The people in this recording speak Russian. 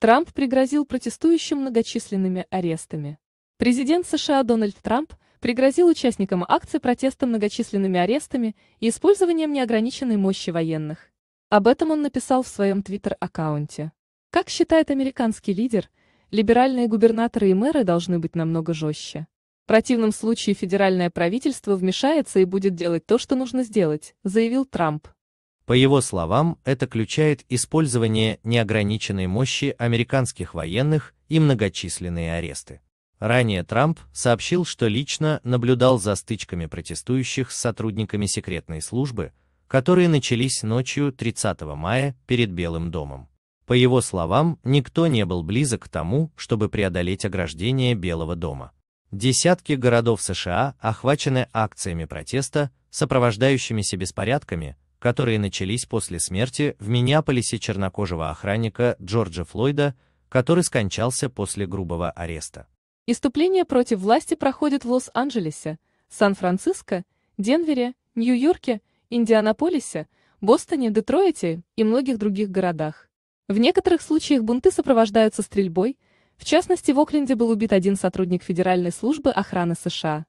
Трамп пригрозил протестующим многочисленными арестами. Президент США Дональд Трамп пригрозил участникам акции протеста многочисленными арестами и использованием неограниченной мощи военных. Об этом он написал в своем твиттер-аккаунте. Как считает американский лидер, либеральные губернаторы и мэры должны быть намного жестче. В противном случае федеральное правительство вмешается и будет делать то, что нужно сделать, заявил Трамп. По его словам, это включает использование неограниченной мощи американских военных и многочисленные аресты. Ранее Трамп сообщил, что лично наблюдал за стычками протестующих с сотрудниками секретной службы, которые начались ночью 30 мая перед Белым домом. По его словам, никто не был близок к тому, чтобы преодолеть ограждение Белого дома. Десятки городов США охвачены акциями протеста, сопровождающимися беспорядками, которые начались после смерти в Миннеаполисе чернокожего охранника Джорджа Флойда, который скончался после грубого ареста. Иступления против власти проходят в Лос-Анджелесе, Сан-Франциско, Денвере, Нью-Йорке, Индианаполисе, Бостоне, Детройте и многих других городах. В некоторых случаях бунты сопровождаются стрельбой, в частности в Окленде был убит один сотрудник Федеральной службы охраны США.